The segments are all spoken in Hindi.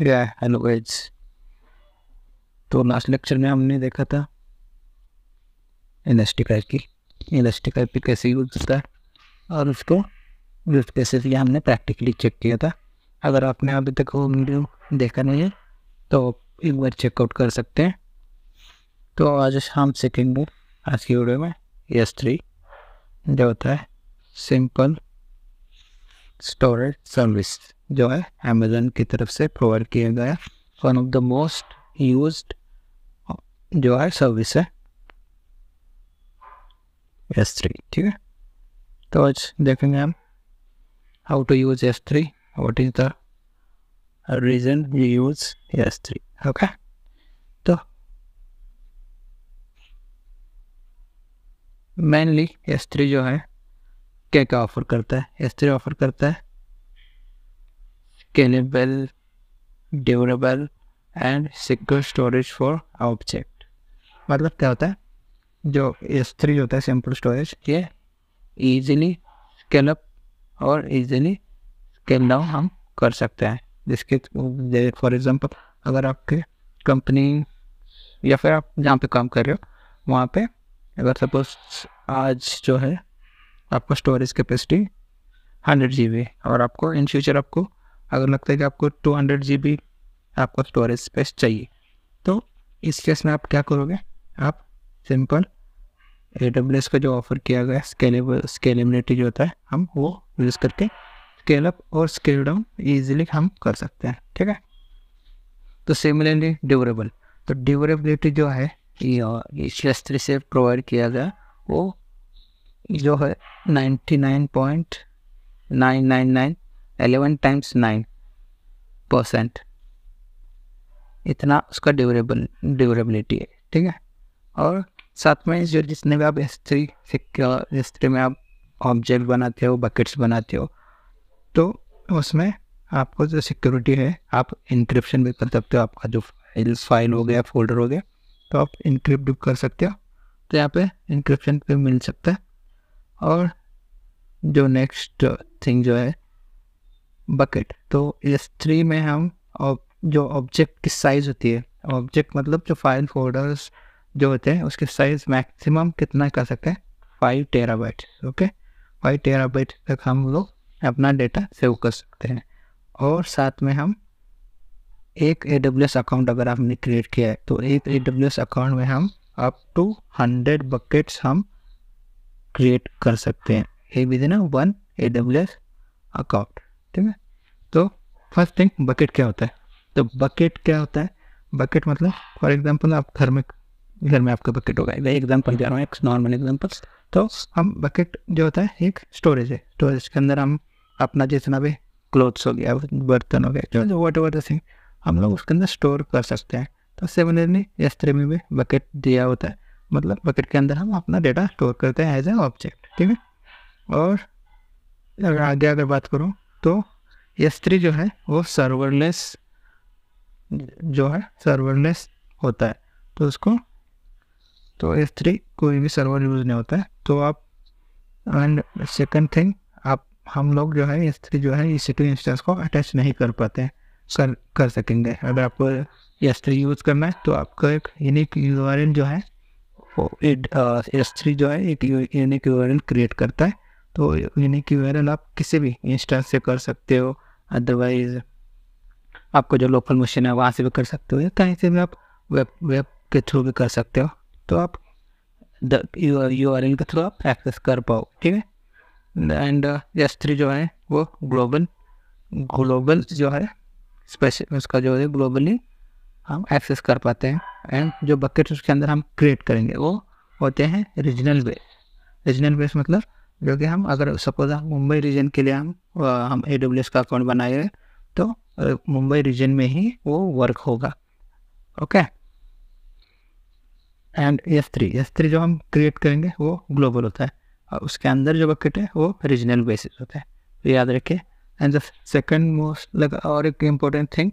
हेलो तो लास्ट लेक्चर में हमने देखा था इलास्टिक आई की इलास्टिक आई भी कैसे यूज होता है और उसको यूज कैसे किया हमने प्रैक्टिकली चेक किया था अगर आपने अभी तक वो वीडियो देखा नहीं है तो एक बार चेकआउट कर सकते हैं तो आज हम सीखेंगे आज की वीडियो में एस थ्री जो होता है सिंपल स्टोरेज सर्विस जो है अमेजन की तरफ से प्रोवाइड किया गया one of the most use जो है सर्विस है एस थ्री ठीक है तो आज देखेंगे हम how to use S three what is the reason you use S three okay तो मेनली एस थ्री जो है क्या क्या ऑफर करता है एस थ्री ऑफर करता है scalable, durable and secure storage for object मतलब क्या होता है जो एस थ्री होता है सिंपल स्टोरेज ये ईजिली स्केल अप और ईजिली स्केल डाउन हम कर सकते हैं जिसके फॉर एग्जाम्पल अगर आपके कंपनी या फिर आप जहाँ पे काम कर रहे हो वहाँ पे अगर सपोज आज जो है आपका storage capacity hundred G B और आपको इन फ्यूचर आपको अगर लगता है कि आपको टू हंड्रेड जी बी आपको स्टोरेज स्पेस चाहिए तो इस केस में आप क्या करोगे आप सिंपल ए डब्ल्यू एस का जो ऑफर किया गया स्केलेबल स्केलेबिलिटी जो होता है हम वो यूज़ करके स्केल अप और स्केल डाउन ईजिली हम कर सकते हैं ठीक है तो सिमिलरली ड्यूरेबल तो ड्यूरेबिलिटी जो है ये शस्त्र से प्रोवाइड किया गया वो जो है ninety nine point nine nine nine eleven times nine percent इतना उसका ड्यूरेबल ड्यूरेबिलिटी है ठीक है और साथ में जो जिसने भी आप हिस्ट्री सिक्योर हिस्ट्री में आप ऑब्जेक्ट बनाते हो बकेट्स बनाते हो तो उसमें आपको जो सिक्योरिटी है आप इंक्रिप्शन भी कर सकते हो आपका जो फाइल फाइल हो गया फोल्डर हो गया तो आप इंक्रिप्ट भी कर सकते हो तो यहाँ पे इंक्रिप्शन पे मिल सकता है और जो नेक्स्ट थिंग जो है बकेट तो इस थ्री में हम जो ऑब्जेक्ट की साइज़ होती है ऑब्जेक्ट मतलब जो फाइल फोल्डर्स जो होते हैं उसकी साइज़ मैक्सिमम कितना कर सकते हैं five terabyte okay five terabyte तक हम लोग अपना डेटा सेव कर सकते हैं और साथ में हम एक ए डब्ल्यू एस अकाउंट अगर आपने क्रिएट किया है तो एक ए डब्ल्यू एस अकाउंट में हम अप टू हंड्रेड बकेट्स हम क्रिएट कर सकते हैं ये within one A W S account ठीक है तो फर्स्ट थिंग बकेट क्या होता है तो बकेट क्या होता है बकेट मतलब फॉर एग्जांपल आप घर में घर में आपका बकेट होगा एग्जाम्पल दे रहा हूँ एक नॉर्मल एग्जाम्पल्स तो हम बकेट जो होता है एक स्टोरेज है स्टोरेज के अंदर हम अपना जितना भी क्लोथ्स हो गया बर्तन हो गया जो वट एवर द हम लोग उसके अंदर स्टोर कर सकते हैं तो सिमिलरली इस तरह में भी बकेट दिया होता है मतलब बकेट के अंदर हम अपना डेटा स्टोर करते हैं एज ए ऑब्जेक्ट ठीक है और अगर आगे अगर बात करूँ तो S3 जो है वो सर्वरलेस जो है सर्वरलेस होता है तो उसको तो S3 कोई भी सर्वर यूज़ नहीं होता है तो आप एंड सेकंड थिंग आप हम लोग जो है S3 जो है इस टू इंस्टेंस को अटैच नहीं कर पाते हैं कर कर सकेंगे अगर आपको S3 यूज़ करना है तो आपका एक यूनिक यू जो है एस थ्री जो है एक यूनिक यू क्रिएट करता है तो यानी कि वायरल आप किसी भी इंस्टेंस से कर सकते हो अदरवाइज़ आपको जो लोकल मशीन है वहाँ से भी कर सकते हो या कहीं से भी आप वेब वेब के थ्रू भी कर सकते हो तो आप यू आर एल के थ्रू आप एक्सेस कर पाओ ठीक है एंड एस थ्री जो है वो ग्लोबल ग्लोबल जो है स्पेशल उसका जो है ग्लोबली हम एक्सेस कर पाते हैं एंड जो बकेट उसके अंदर हम क्रिएट करेंगे वो होते हैं रीजनल बेस रीजनल बेस मतलब जो कि हम अगर सपोज हम मुंबई रीजन के लिए हम हम ए डब्ल्यू एस का अकाउंट बनाए तो मुंबई रीजन में ही वो वर्क होगा okay and S three S three जो हम क्रिएट करेंगे वो ग्लोबल होता है और उसके अंदर जो बकेट है वो रीजनल बेसिस होता है तो याद रखिए एंड द सेकेंड मोस्ट लग और एक इम्पोर्टेंट थिंग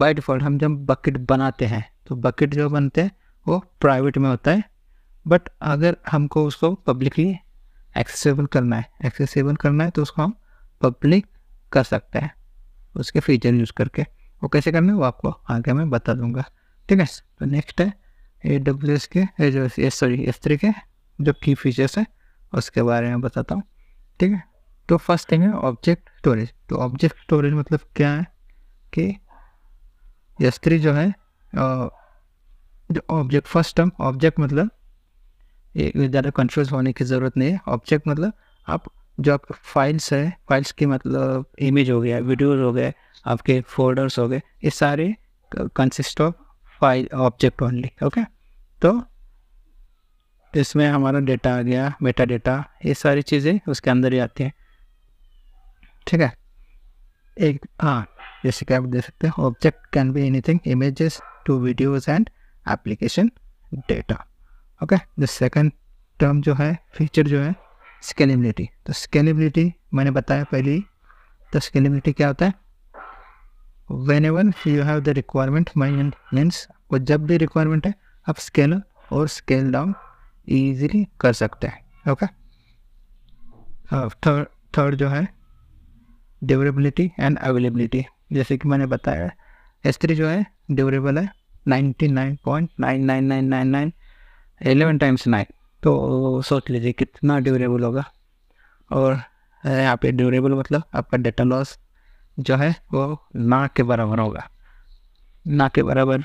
बाई डिफ़ॉल्ट हम जब बकेट बनाते हैं तो बकेट जो बनते हैं वो प्राइवेट में होता है बट अगर हमको उसको पब्लिकली एक्सेसिबल करना है एक्सेसिबल करना है तो उसको हम पब्लिक कर सकते हैं उसके फीचर यूज़ करके वो कैसे करना है वो आपको आगे मैं बता दूंगा ठीक है तो नेक्स्ट है ए डब्ल्यू एस के जो एस सॉरी एस थ्री के जो की फीचर्स हैं उसके बारे में बताता हूँ ठीक है तो फर्स्ट थिंग है ऑब्जेक्ट स्टोरेज तो ऑब्जेक्ट स्टोरेज मतलब क्या है कि एस थ्री जो है जो ऑब्जेक्ट फर्स्ट टर्म ऑब्जेक्ट मतलब ज़्यादा कंफ्यूज होने की ज़रूरत नहीं है ऑब्जेक्ट मतलब आप जो आप फाइल्स है फाइल्स की मतलब इमेज हो गया वीडियोज हो गए आपके फोल्डर्स हो गए ये सारे consist of file object only okay तो इसमें हमारा डेटा आ गया मेटा डेटा ये सारी चीज़ें उसके अंदर ही आती हैं ठीक है एक हाँ जैसे कि आप देख सकते हैं object can be anything images to videos and application data okay the second term जो है फीचर जो है स्केलेबिलिटी तो स्केलेबिलिटी मैंने बताया पहले ही तो स्केलेबिलिटी क्या होता है when even you have the requirement my means वो जब भी रिक्वायरमेंट है आप स्केल और स्केल डाउन ईजिली कर सकते हैं ओके थर्ड थर्ड जो है ड्यूरेबिलिटी एंड अवेलेबिलिटी जैसे कि मैंने बताया एस थ्री जो है ड्यूरेबल है ninety nine point nine nine nine nine nine eleven times nine तो सोच लीजिए कितना ड्यूरेबल होगा और यहाँ पे ड्यूरेबल मतलब आपका डेटा लॉस जो है वो ना के बराबर होगा ना के बराबर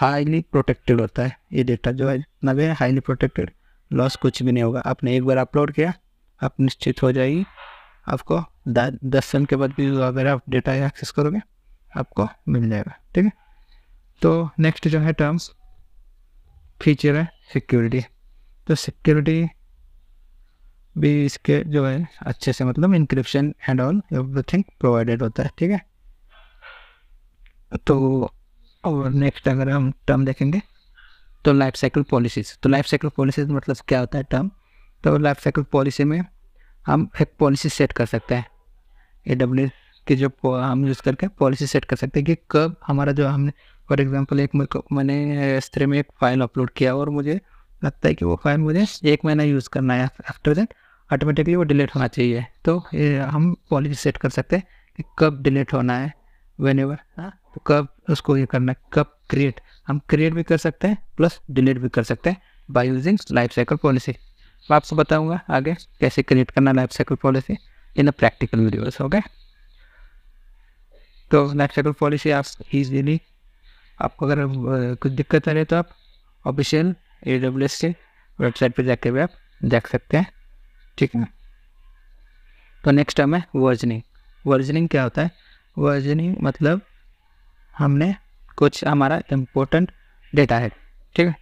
हाईली प्रोटेक्टेड होता है ये डेटा जो है ना भी हाईली प्रोटेक्टेड लॉस कुछ भी नहीं होगा आपने एक बार अपलोड किया आप निश्चित हो जाएगी आपको दस सन के बाद भी अगर आप डेटा एक्सेस करोगे आपको मिल जाएगा ठीक है तो नेक्स्ट जो है टर्म्स फीचर है सिक्योरिटी तो सिक्योरिटी भी इसके जो है अच्छे से मतलब encryption and all everything provided होता है ठीक है तो और नेक्स्ट अगर हम टर्म देखेंगे तो लाइफ साइकिल पॉलिसीज़ तो लाइफ साइकिल पॉलिसीज़ मतलब क्या होता है टर्म तो लाइफ साइकिल पॉलिसी में हम एक पॉलिसी सेट कर सकते हैं ए डब्ल्यू की जो हम यूज़ करके पॉलिसी सेट कर सकते हैं कि कब हमारा जो हमने फॉर एग्जाम्पल एक मेरे को मैंने एस्त्रे में एक फ़ाइल अपलोड किया और मुझे लगता है कि वो फाइल मुझे एक महीना यूज़ करना है आफ्टर दैट ऑटोमेटिकली वो डिलीट होना चाहिए तो हम पॉलिसी सेट कर सकते हैं कि कब डिलीट होना है वेन एवर हाँ? तो कब उसको ये करना है कब क्रिएट हम क्रिएट भी कर सकते हैं प्लस डिलीट भी कर सकते हैं by using life cycle policy मैं आपको बताऊँगा आगे कैसे क्रिएट करना life cycle policy in a practical videos okay तो लाइफ साइकिल पॉलिसी आप इजीली आपको अगर कुछ दिक्कत आ रही है तो आप ऑफिशियल ए डब्ल्यू एस के वेबसाइट पर जाकर भी आप देख सकते हैं ठीक है तो नेक्स्ट हमें है वर्जनिंग वर्जनिंग क्या होता है वर्जनिंग मतलब हमने कुछ हमारा इम्पोर्टेंट डेटा है ठीक है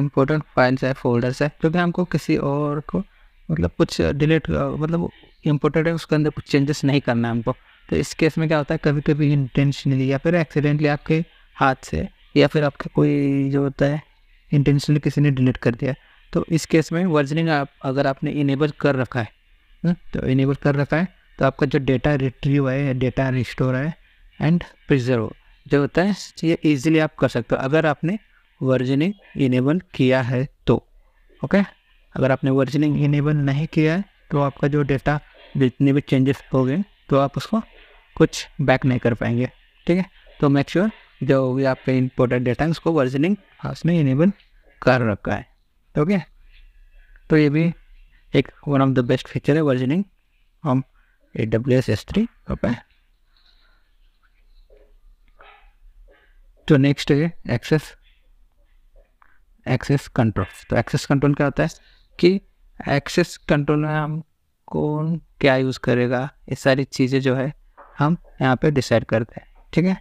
इम्पोर्टेंट फाइल्स है फोल्डर्स है क्योंकि हमको किसी और को मतलब कुछ डिलीट मतलब इम्पोर्टेंट है उसके अंदर कुछ चेंजेस नहीं करना है हमको तो इस केस में क्या होता है कभी कभी इंटेंशनली या फिर एक्सीडेंटली आपके हाथ से या फिर आपका कोई जो होता है इंटेंशनली किसी ने डिलीट कर दिया तो इस केस में वर्जनिंग आप अगर आपने इनेबल कर रखा है हम्म, तो इनेबल कर रखा है तो आपका जो डेटा रिट्रीव है डेटा रिस्टोर है एंड प्रिजर्व जो होता है ये इजीली आप कर सकते हो अगर आपने वर्जनिंग इनेबल किया है तो ओके अगर आपने वर्जनिंग इनेबल नहीं किया है तो आपका जो डेटा जितने भी चेंजेस हो गए तो आप उसको कुछ बैक नहीं कर पाएंगे ठीक है तो मेक श्योर sure जो भी आपके इंपोर्टेंट डेटा है उसको वर्जनिंग उसने इनेबल कर रखा है ओके तो ये भी एक one of the best feature है वर्जनिंग हम A W S S three पे तो नेक्स्ट है एक्सेस एक्सेस कंट्रोल तो एक्सेस कंट्रोल क्या होता है कि एक्सेस कंट्रोल में हम कौन क्या यूज़ करेगा ये सारी चीज़ें जो है हम यहाँ पे डिसाइड करते हैं ठीक है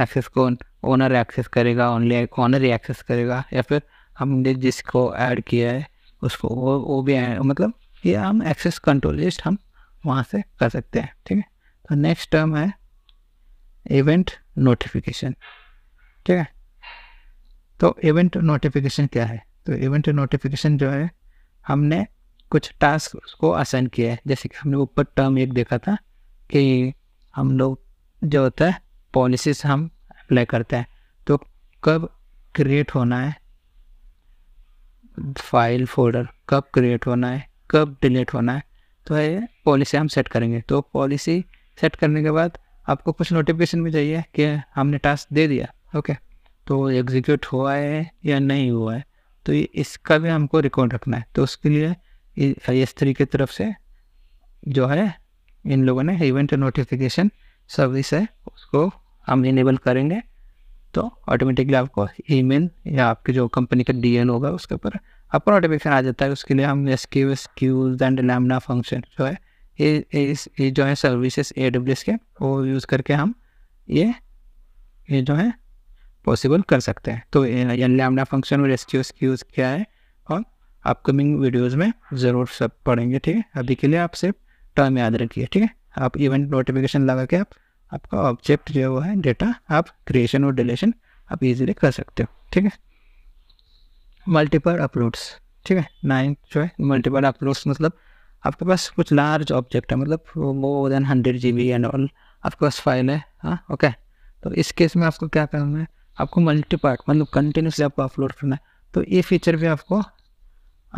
एक्सेस को ओनर एक्सेस करेगा ओनली ऑनर ही एक्सेस करेगा या फिर हमने जिसको ऐड किया है उसको वो वो भी मतलब ये हम एक्सेस कंट्रोल लिस्ट हम वहाँ से कर सकते हैं ठीक है तो नेक्स्ट टर्म है इवेंट नोटिफिकेशन ठीक है तो इवेंट नोटिफिकेशन क्या है तो इवेंट नोटिफिकेशन जो है हमने कुछ टास्क को असाइन किया है जैसे कि हमने ऊपर टर्म एक देखा था कि हम लोग जो होता है पॉलिसीज हम अप्लाई करते हैं तो कब क्रिएट होना है फाइल फोल्डर कब क्रिएट होना है कब डिलीट होना है तो ये पॉलिसी हम सेट करेंगे तो पॉलिसी सेट करने के बाद आपको कुछ नोटिफिकेशन भी चाहिए कि हमने टास्क दे दिया ओके तो एग्जीक्यूट हुआ है या नहीं हुआ है तो ये इसका भी हमको रिकॉर्ड रखना है तो उसके लिए आई एस थ्री की तरफ से जो है इन लोगों ने इवेंट नोटिफिकेशन सर्विस है उसको हम इनेबल करेंगे तो ऑटोमेटिकली आपको ईमेल या आपके जो कंपनी का डीएन होगा उसके ऊपर आपको नोटिफिकेशन आ जाता है उसके लिए हम S Q S queues and lambda function जो है ये इस ये जो है सर्विसेज ए डब्ल्यू एस के वो यूज़ करके हम ये ये जो है पॉसिबल कर सकते हैं तो लैमडा फंक्शन और एस क्यू एस क्यूज क्या है और अपकमिंग वीडियोस में ज़रूर सब पढ़ेंगे ठीक है अभी के लिए आप सिर्फ टर्म याद रखिए ठीक है आप इवेंट नोटिफिकेशन लगा के आप आपका ऑब्जेक्ट जो है वो है डेटा आप क्रिएशन और डिलेशन आप इजीली कर सकते हो ठीक है मल्टीपल अपलोड्स ठीक है नाइन जो है मल्टीपल अपलोड्स मतलब आपके पास कुछ लार्ज ऑब्जेक्ट है मतलब more than hundred G B and all आपके पास फाइल है हाँ ओके तो इस केस में आपको क्या करना है आपको मल्टीपार्ट मतलब कंटिन्यूसली आपको अपलोड करना है तो ये फीचर भी आपको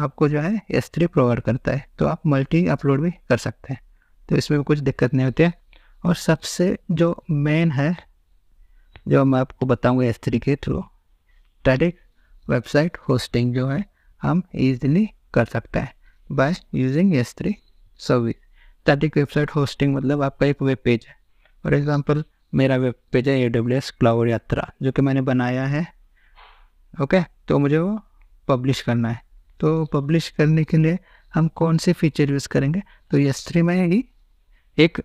आपको जो है एस थ्री प्रोवाइड करता है तो आप मल्टी अपलोड भी कर सकते हैं तो इसमें कुछ दिक्कत नहीं होती है और सबसे जो मेन है जो मैं आपको बताऊंगा इस तरीके के थ्रू डायरेक्ट वेबसाइट होस्टिंग जो है हम इजीली कर सकते हैं by using S three service static website hosting मतलब आपका एक वेब पेज है फॉर एग्जांपल मेरा वेब पेज है ए डब्ल्यू एस क्लाउड यात्रा जो कि मैंने बनाया है ओके okay? तो मुझे वो पब्लिश करना है तो पब्लिश करने के लिए हम कौन से फीचर यूज़ करेंगे तो यस थ्री में ही एक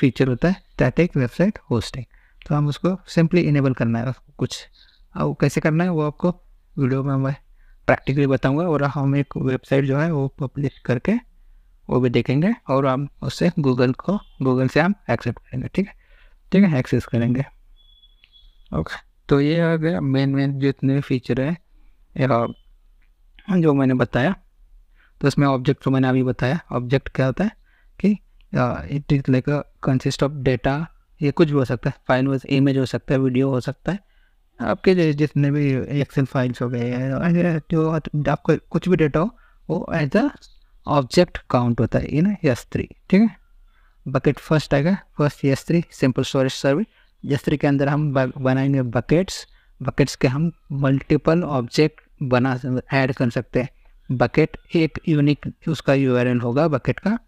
फीचर होता है स्टैटिक वेबसाइट होस्टिंग तो हम उसको सिंपली इनेबल करना है कुछ और कैसे करना है वो आपको वीडियो में मैं प्रैक्टिकली बताऊंगा और हम एक वेबसाइट जो है वो पब्लिश करके वो भी देखेंगे और हम उससे गूगल को गूगल से हम एक्सेप्ट करेंगे ठीक है ठीक है एक्सेस करेंगे ओके तो ये आ गया मेन मेन जितने फीचर है जो मैंने बताया तो इसमें ऑब्जेक्ट जो मैंने अभी बताया ऑब्जेक्ट क्या होता है कि it is like consist of data ये कुछ भी हो सकता है फाइल वाइज इमेज हो सकता है वीडियो हो सकता है आपके जितने भी एक्सेल फाइल्स हो गए जो आपको कुछ भी डेटा हो वो एज अ ऑब्जेक्ट काउंट होता है इन यस थ्री ठीक है बकेट फर्स्ट आएगा first S three simple storage service S three के अंदर हम बनाएंगे बकेट्स बकेट्स के हम मल्टीपल ऑब्जेक्ट बना ऐड कर सकते हैं बकेट एक यूनिक उसका यू होगा बकेट का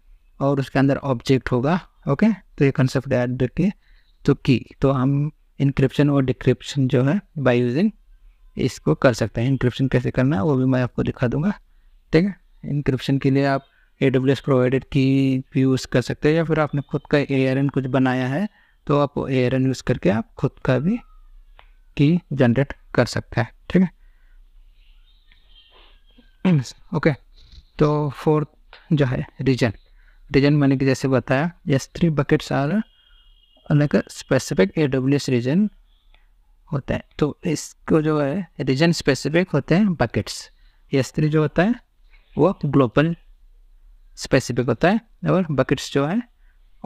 और उसके अंदर ऑब्जेक्ट होगा ओके तो ये कंसेप्ट ऐड रखिए तो की तो हम इंक्रिप्शन और डिक्रिप्शन जो है बाय यूजिंग इसको कर सकते हैं इंक्रिप्शन कैसे करना है वो भी मैं आपको दिखा दूंगा ठीक है इंक्रिप्शन के लिए आप ए डब्ल्यू एस प्रोवाइडेड की भी यूज़ कर सकते हैं या फिर आपने खुद का ए आर एन कुछ बनाया है तो आप ए आर एन यूज़ करके आप खुद का भी की जनरेट कर सकते हैं ठीक है ओके तो फोर्थ जो है रीजन रीजन मैंने जैसे बताया यस थ्री बकेट्स आर अलग specific A W S region होता है तो इसको जो है रीजन स्पेसिफिक होते हैं बकेट्स यस थ्री जो होता है वो ग्लोबल स्पेसिफिक होता है और बकेट्स जो है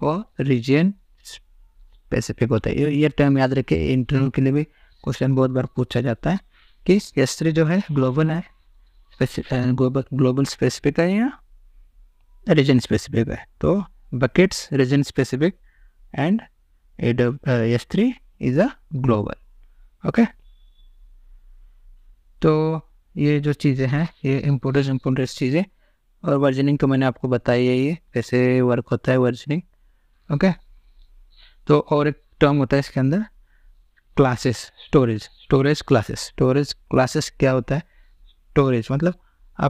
वो रीजन स्पेसिफिक होता है ये टर्म याद रखे इंटरव्यू के लिए भी क्वेश्चन बहुत बार पूछा जाता है कि थ्री जो है ग्लोबल है ग्लोबल स्पेसिफिक है या रीजन स्पेसिफिक है तो buckets region specific S three is a global okay तो ये जो चीज़ें हैं ये इम्पोर्टेंस इम्पोर्टेंस चीज़ें और वर्जनिंग तो मैंने आपको बताई है ये कैसे वर्क होता है वर्जनिंग ओके okay? तो और एक टर्म होता है इसके अंदर classes storage storage classes storage classes क्या होता है स्टोरेज मतलब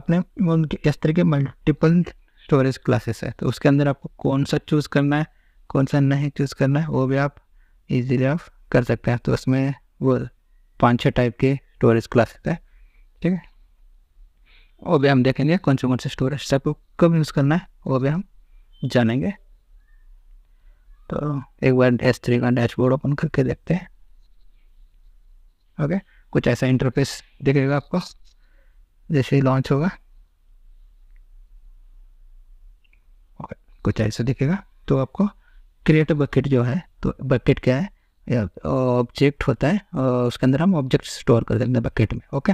आपने उनके इस तरह के मल्टीपल स्टोरेज क्लासेस है तो उसके अंदर आपको कौन सा चूज़ करना है कौन सा नहीं चूज़ करना है वो भी आप इजीली आप कर सकते हैं तो उसमें वो पाँच छः टाइप के स्टोरेज क्लासेस है ठीक है वो भी हम देखेंगे कौन से कौन से स्टोरेज सबको कब यूज़ करना है वो भी हम जानेंगे तो एक बार एस थ्री का डैशबोर्ड ओपन करके देखते हैं ओके कुछ ऐसा इंटरफेस दिखेगा आपको जैसे ही लॉन्च होगा कुछ ऐसे दिखेगा तो आपको क्रिएट बकेट जो है तो बकेट क्या है ऑब्जेक्ट होता है और उसके अंदर हम ऑब्जेक्ट स्टोर कर देते हैं बकेट में ओके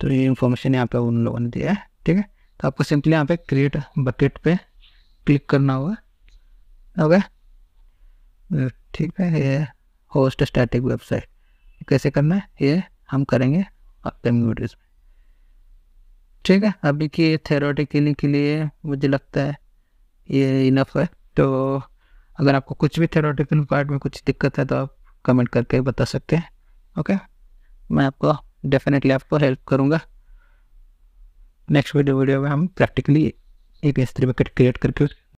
तो ये इन्फॉर्मेशन यहाँ पे उन लोगों ने दिया है ठीक है तो आपको सिंपली यहाँ पे क्रिएट बकेट पे क्लिक करना होगा ओके तो ठीक है ये होस्ट स्टैटिक वेबसाइट कैसे करना है ये हम करेंगे अपकमिंग वीडियोज़ में ठीक है अभी की थेरोटिकली के लिए मुझे लगता है ये इनफ है तो अगर आपको कुछ भी थेरोटिकल पार्ट में कुछ दिक्कत है तो आप कमेंट करके बता सकते हैं ओके मैं आपको डेफिनेटली आपको हेल्प करूँगा नेक्स्ट वीडियो वीडियो में हम प्रैक्टिकली एक एस थ्री बकेट क्रिएट करके